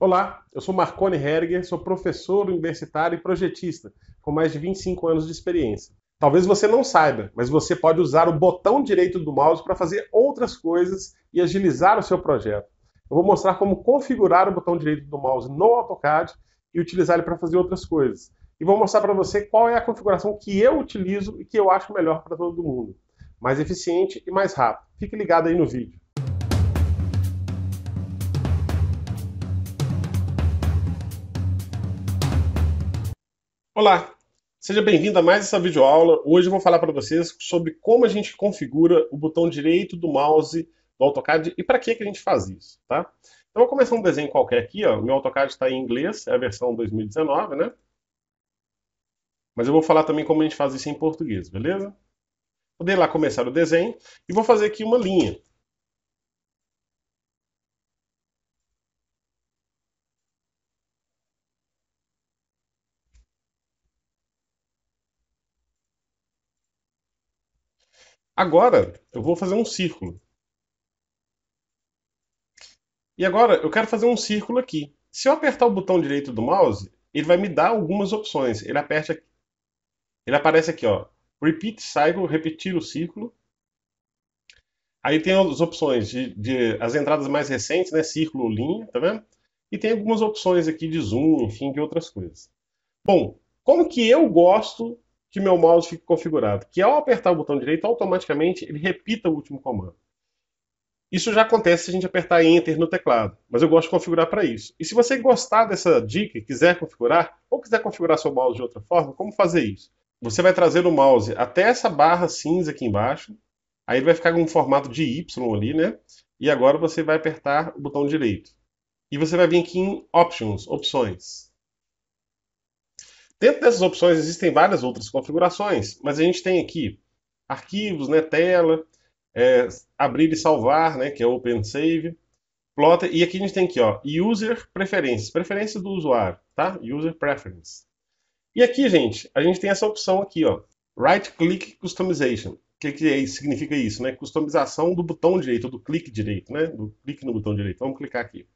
Olá, eu sou Marcone Herger, sou professor universitário e projetista, com mais de 25 anos de experiência. Talvez você não saiba, mas você pode usar o botão direito do mouse para fazer outras coisas e agilizar o seu projeto. Eu vou mostrar como configurar o botão direito do mouse no AutoCAD e utilizar ele para fazer outras coisas. E vou mostrar para você qual é a configuração que eu utilizo e que eu acho melhor para todo mundo. Mais eficiente e mais rápido. Fique ligado aí no vídeo. Olá, seja bem-vindo a mais essa videoaula. Hoje eu vou falar para vocês sobre como a gente configura o botão direito do mouse do AutoCAD e para que, que a gente faz isso, tá? Então eu vou começar um desenho qualquer aqui, ó. Meu AutoCAD está em inglês, é a versão 2019, né? Mas eu vou falar também como a gente faz isso em português, beleza? Vou lá começar o desenho e vou fazer aqui uma linha. Agora, eu vou fazer um círculo. E agora, eu quero fazer um círculo aqui. Se eu apertar o botão direito do mouse, ele vai me dar algumas opções. Ele aperta aqui. Ele aparece aqui, ó. Repeat cycle, repetir o círculo. Aí tem as opções de, de as entradas mais recentes, né? Círculo, linha, tá vendo? E tem algumas opções aqui de zoom, enfim, de outras coisas. Bom, como que eu gosto que meu mouse fique configurado, que ao apertar o botão direito, automaticamente ele repita o último comando. Isso já acontece se a gente apertar Enter no teclado, mas eu gosto de configurar para isso. E se você gostar dessa dica, e quiser configurar, ou quiser configurar seu mouse de outra forma, como fazer isso? Você vai trazer o mouse até essa barra cinza aqui embaixo, aí ele vai ficar com um formato de Y ali, né? E agora você vai apertar o botão direito. E você vai vir aqui em Options, Opções. Dentro dessas opções existem várias outras configurações, mas a gente tem aqui arquivos, né, tela, é, abrir e salvar, né, que é Open Save, plotter, e aqui a gente tem aqui, ó, User Preferences, preferência do usuário, tá? User Preference. E aqui, gente, a gente tem essa opção aqui, ó, Right Click Customization. O que, que é, significa isso, né? Customização do botão direito, do clique direito, né? Do clique no botão direito. Vamos clicar aqui.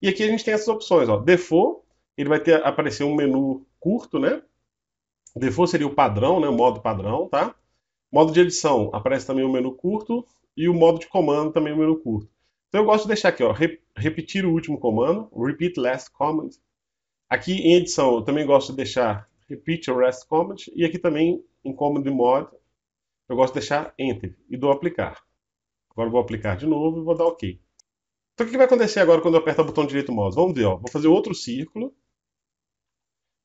E aqui a gente tem essas opções, ó, Default, ele vai ter aparecer um menu curto, né? Default seria o padrão, né? O modo padrão, tá? Modo de edição aparece também o um menu curto e o modo de comando também o um menu curto. Então eu gosto de deixar aqui, ó, repetir o último comando, repeat last command. Aqui em edição eu também gosto de deixar repeat o last command e aqui também em de mod eu gosto de deixar enter e dou aplicar. Agora vou aplicar de novo e vou dar OK. Então o que vai acontecer agora quando eu apertar o botão direito do mouse? Vamos ver, ó, vou fazer outro círculo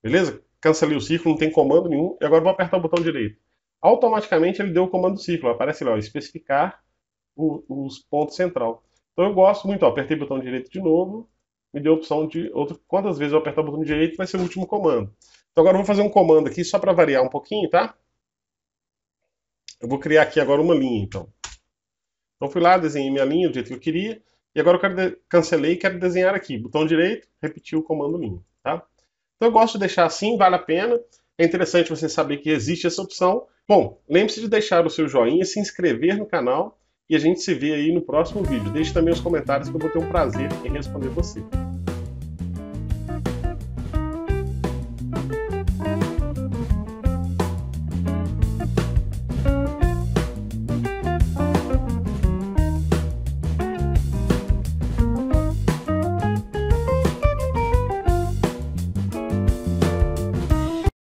Beleza? Cancelei o ciclo, não tem comando nenhum. E agora vou apertar o botão direito. Automaticamente ele deu o comando do ciclo. Aparece lá, ó, especificar o, os pontos central. Então eu gosto muito, ó, apertei o botão direito de novo. Me deu a opção de outro, quantas vezes eu apertar o botão direito vai ser o último comando. Então agora eu vou fazer um comando aqui só para variar um pouquinho, tá? Eu vou criar aqui agora uma linha, então. Então fui lá, desenhei minha linha do jeito que eu queria. E agora eu quero cancelei e quero desenhar aqui. Botão direito, repetir o comando linha, tá? Então eu gosto de deixar assim, vale a pena. É interessante você saber que existe essa opção. Bom, lembre-se de deixar o seu joinha, se inscrever no canal e a gente se vê aí no próximo vídeo. Deixe também os comentários que eu vou ter um prazer em responder você.